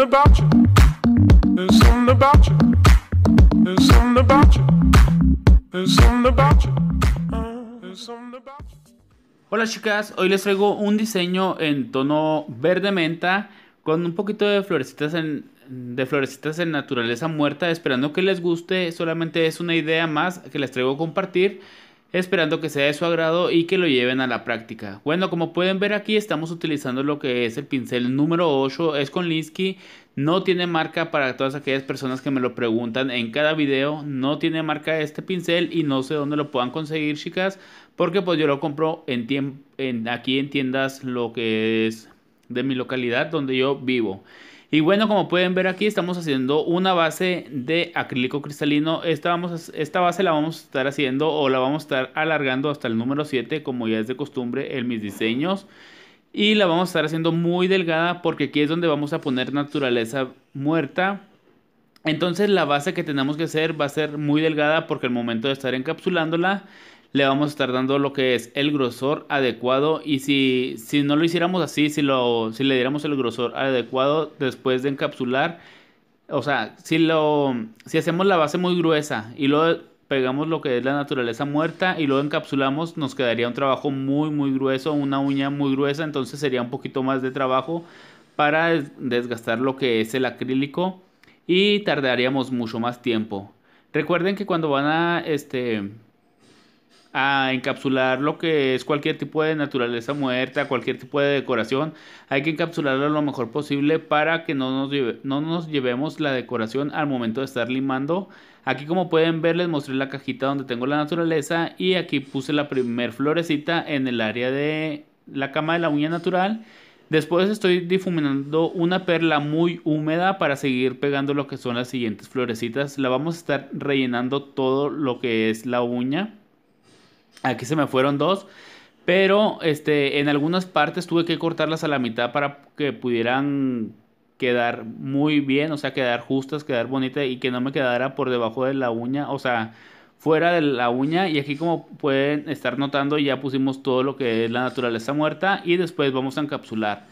Uh, Hola chicas, hoy les traigo un diseño en tono verde menta con un poquito de florecitas de florecitas en naturaleza muerta, esperando que les guste, solamente es una idea más que les traigo a compartir esperando que sea de su agrado y que lo lleven a la práctica. Bueno, como pueden ver aquí estamos utilizando lo que es el pincel número 8, es con Linsky, no tiene marca para todas aquellas personas que me lo preguntan en cada video, no tiene marca este pincel y no sé dónde lo puedan conseguir chicas, porque pues yo lo compro en, en aquí en tiendas lo que es de mi localidad donde yo vivo. Y bueno, como pueden ver aquí, estamos haciendo una base de acrílico cristalino. Esta, vamos esta base la vamos a estar haciendo o la vamos a estar alargando hasta el número 7, como ya es de costumbre en mis diseños. Y la vamos a estar haciendo muy delgada porque aquí es donde vamos a poner naturaleza muerta. Entonces la base que tenemos que hacer va a ser muy delgada porque el momento de estar encapsulándola le vamos a estar dando lo que es el grosor adecuado y si, si no lo hiciéramos así, si, lo, si le diéramos el grosor adecuado después de encapsular, o sea, si, lo, si hacemos la base muy gruesa y luego pegamos lo que es la naturaleza muerta y lo encapsulamos, nos quedaría un trabajo muy, muy grueso, una uña muy gruesa, entonces sería un poquito más de trabajo para desgastar lo que es el acrílico y tardaríamos mucho más tiempo. Recuerden que cuando van a este, a encapsular lo que es cualquier tipo de naturaleza muerta, cualquier tipo de decoración. Hay que encapsularlo lo mejor posible para que no nos, no nos llevemos la decoración al momento de estar limando. Aquí como pueden ver les mostré la cajita donde tengo la naturaleza y aquí puse la primer florecita en el área de la cama de la uña natural. Después estoy difuminando una perla muy húmeda para seguir pegando lo que son las siguientes florecitas. La vamos a estar rellenando todo lo que es la uña. Aquí se me fueron dos. Pero este, en algunas partes tuve que cortarlas a la mitad para que pudieran quedar muy bien, o sea, quedar justas, quedar bonitas y que no me quedara por debajo de la uña, o sea, fuera de la uña. Y aquí como pueden estar notando ya pusimos todo lo que es la naturaleza muerta y después vamos a encapsular.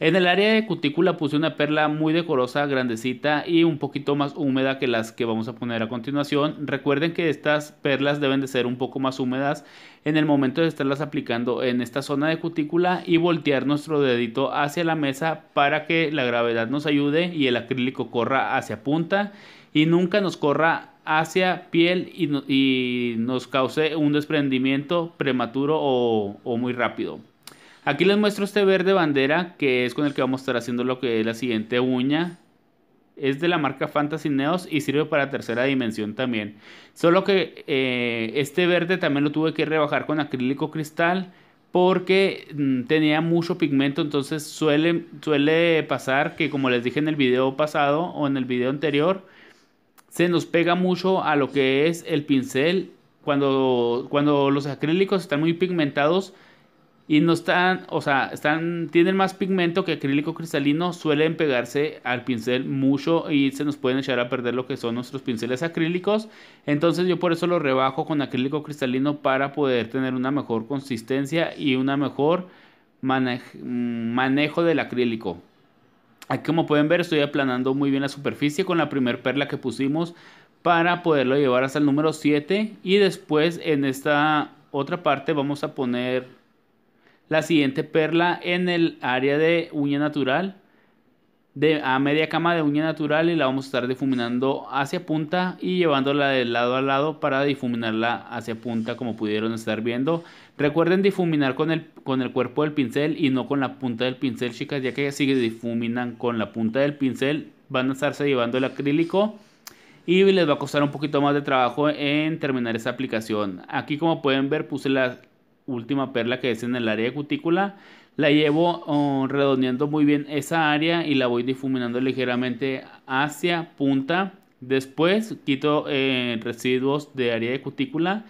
En el área de cutícula puse una perla muy decorosa, grandecita y un poquito más húmeda que las que vamos a poner a continuación. Recuerden que estas perlas deben de ser un poco más húmedas en el momento de estarlas aplicando en esta zona de cutícula y voltear nuestro dedito hacia la mesa para que la gravedad nos ayude y el acrílico corra hacia punta y nunca nos corra hacia piel y, nos cause un desprendimiento prematuro o muy rápido. Aquí les muestro este verde bandera que es con el que vamos a estar haciendo lo que es la siguiente uña. Es de la marca Fantasy Neos y sirve para tercera dimensión también. Solo que eh, este verde también lo tuve que rebajar con acrílico cristal porque mm, tenía mucho pigmento, entonces suele, suele pasar que como les dije en el video pasado o en el video anterior, se nos pega mucho a lo que es el pincel. Cuando, cuando los acrílicos están muy pigmentados, y no están, o sea, están, tienen más pigmento que acrílico cristalino, suelen pegarse al pincel mucho y se nos pueden echar a perder lo que son nuestros pinceles acrílicos. Entonces yo por eso lo rebajo con acrílico cristalino para poder tener una mejor consistencia y una mejor mm, manejo del acrílico. Aquí como pueden ver estoy aplanando muy bien la superficie con la primer perla que pusimos para poderlo llevar hasta el número 7 y después en esta otra parte vamos a poner la siguiente perla en el área de uña natural. De, a media cama de uña natural y la vamos a estar difuminando hacia punta y llevándola de lado a lado para difuminarla hacia punta como pudieron estar viendo. Recuerden difuminar con el, con el cuerpo del pincel y no con la punta del pincel chicas ya que si difuminan con la punta del pincel van a estarse llevando el acrílico y les va a costar un poquito más de trabajo en terminar esa aplicación. Aquí como pueden ver puse la, última perla que es en el área de cutícula. La llevo oh, redondeando muy bien esa área y la voy difuminando ligeramente hacia punta. Después quito eh, residuos de área de cutícula.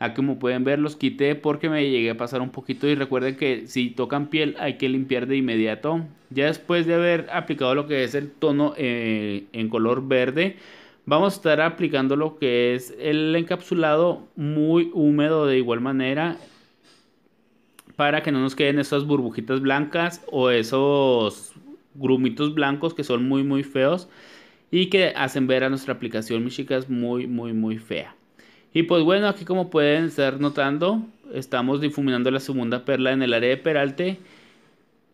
Aquí como pueden ver los quité porque me llegué a pasar un poquito y recuerden que si tocan piel hay que limpiar de inmediato. Ya después de haber aplicado lo que es el tono eh, en color verde, vamos a estar aplicando lo que es el encapsulado muy húmedo de igual manera para que no nos queden esas burbujitas blancas o esos grumitos blancos que son muy muy feos y que hacen ver a nuestra aplicación, mis chicas, muy muy muy fea. Y pues bueno, aquí como pueden estar notando, estamos difuminando la segunda perla en el área de peralte.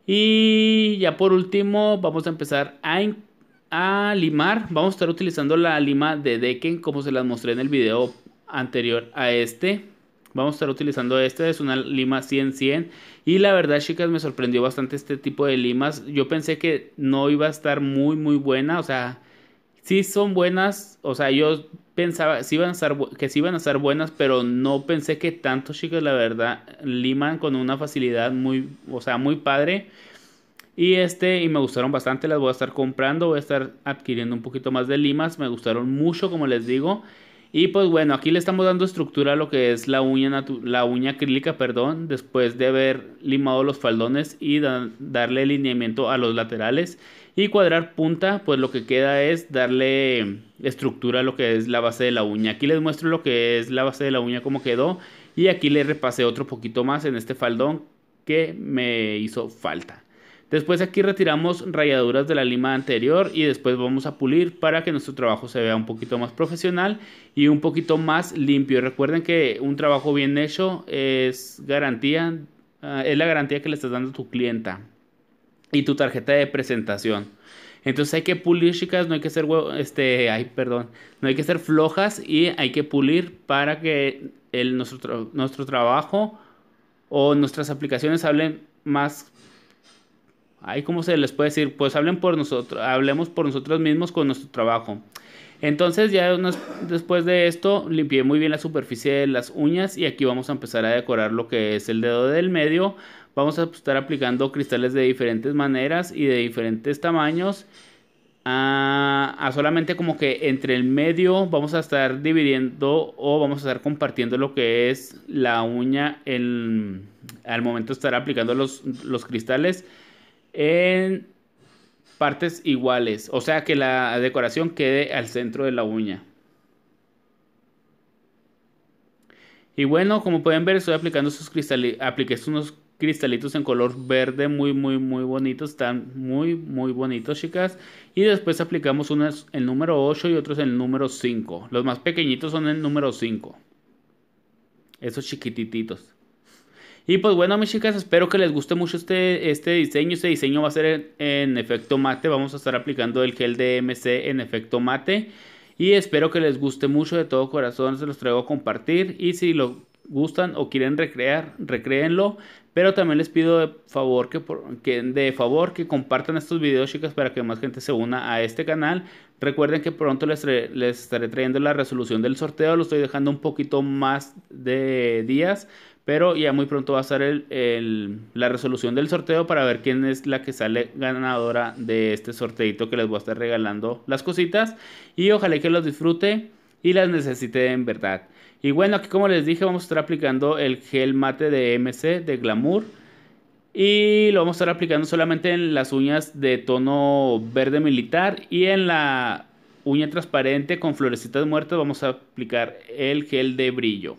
Y ya por último, vamos a empezar a, limar. Vamos a estar utilizando la lima de Decken como se las mostré en el video anterior a este. Vamos a estar utilizando este, es una lima 100-100 y la verdad chicas me sorprendió bastante este tipo de limas. Yo pensé que no iba a estar muy muy buena, o sea, sí son buenas, o sea, yo pensaba a que sí iban a estar buenas, pero no pensé que tanto chicas la verdad liman con una facilidad muy, o sea, muy padre. Y este, y me gustaron bastante, las voy a estar comprando, voy a estar adquiriendo un poquito más de limas, me gustaron mucho, como les digo. Y pues bueno, aquí le estamos dando estructura a lo que es la uña, la uña acrílica, perdón, después de haber limado los faldones y darle alineamiento a los laterales. Y cuadrar punta, pues lo que queda es darle estructura a lo que es la base de la uña. Aquí les muestro lo que es la base de la uña, cómo quedó. Y aquí le repasé otro poquito más en este faldón que me hizo falta. Después aquí retiramos rayaduras de la lima anterior y después vamos a pulir para que nuestro trabajo se vea un poquito más profesional y un poquito más limpio. Recuerden que un trabajo bien hecho es garantía, ah, es la garantía que le estás dando a tu clienta y tu tarjeta de presentación. Entonces hay que pulir, chicas, no hay que ser este, ay, perdón, no hay que ser flojas y hay que pulir para que el, nuestro, nuestro trabajo o nuestras aplicaciones hablen más ahí cómo se les puede decir, pues hablen por nosotros, hablemos por nosotros mismos con nuestro trabajo. Entonces ya después de esto limpié muy bien la superficie de las uñas y aquí vamos a empezar a decorar lo que es el dedo del medio. Vamos a estar aplicando cristales de diferentes maneras y de diferentes tamaños. A, ah, ah, solamente como que entre el medio vamos a estar dividiendo o vamos a estar compartiendo lo que es la uña al momento de estar aplicando los, los cristales en partes iguales, o sea que la decoración quede al centro de la uña. Y bueno, como pueden ver, estoy aplicando sus cristalitos, apliqué unos cristalitos en color verde muy muy muy bonitos, están muy muy bonitos chicas. Y después aplicamos unos el número 8 y otros el número 5. Los más pequeñitos son el número 5. Esos chiquitititos y pues bueno, mis chicas, espero que les guste mucho este, este diseño. Este diseño va a ser en, efecto mate. Vamos a estar aplicando el gel DMC en efecto mate. Y espero que les guste mucho de todo corazón. Se los traigo a compartir. Y si lo gustan o quieren recrear, recréenlo. Pero también les pido de favor que, de favor que compartan estos videos, chicas, para que más gente se una a este canal. Recuerden que pronto les, les estaré trayendo la resolución del sorteo. Lo estoy dejando un poquito más de días pero ya muy pronto va a ser la resolución del sorteo para ver quién es la que sale ganadora de este sorteito que les voy a estar regalando las cositas. Y ojalá que los disfrute y las necesite en verdad. Y bueno, aquí como les dije, vamos a estar aplicando el gel mate de MC de Glamour. Y lo vamos a estar aplicando solamente en las uñas de tono verde militar y en la uña transparente con florecitas muertas vamos a aplicar el gel de brillo.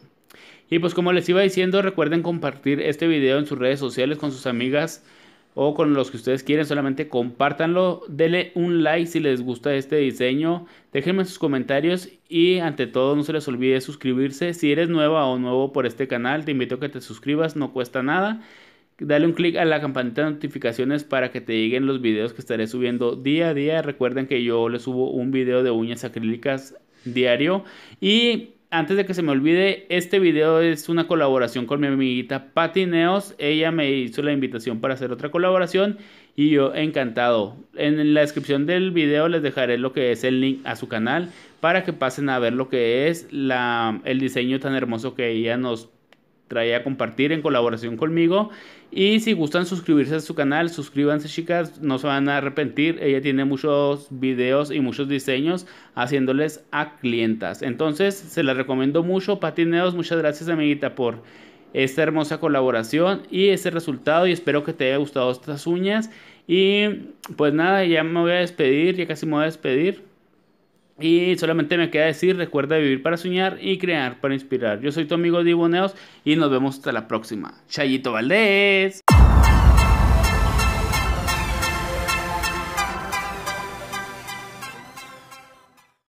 Y pues como les iba diciendo, recuerden compartir este video en sus redes sociales con sus amigas o con los que ustedes quieren, solamente compártanlo, denle un like si les gusta este diseño, déjenme sus comentarios y ante todo no se les olvide suscribirse. Si eres nueva o nuevo por este canal, te invito a que te suscribas, no cuesta nada. Dale un clic a la campanita de notificaciones para que te lleguen los videos que estaré subiendo día a día. Recuerden que yo les subo un video de uñas acrílicas diario y antes de que se me olvide, este video es una colaboración con mi amiguita Patty Neos. Ella me hizo la invitación para hacer otra colaboración y yo encantado. En la descripción del video les dejaré lo que es el link a su canal para que pasen a ver lo que es la, el diseño tan hermoso que ella nos trae a compartir en colaboración conmigo. Y si gustan suscribirse a su canal, suscríbanse chicas, no se van a arrepentir. Ella tiene muchos videos y muchos diseños haciéndoles a clientas. Entonces se la recomiendo mucho. Patineos, muchas gracias amiguita por esta hermosa colaboración y este resultado y espero que te haya gustado estas uñas. Y pues nada, ya me voy a despedir, ya casi me voy a despedir. Y solamente me queda decir, recuerda vivir para soñar y crear para inspirar. Yo soy tu amigo Diboneos y nos vemos hasta la próxima. Chayito Valdés.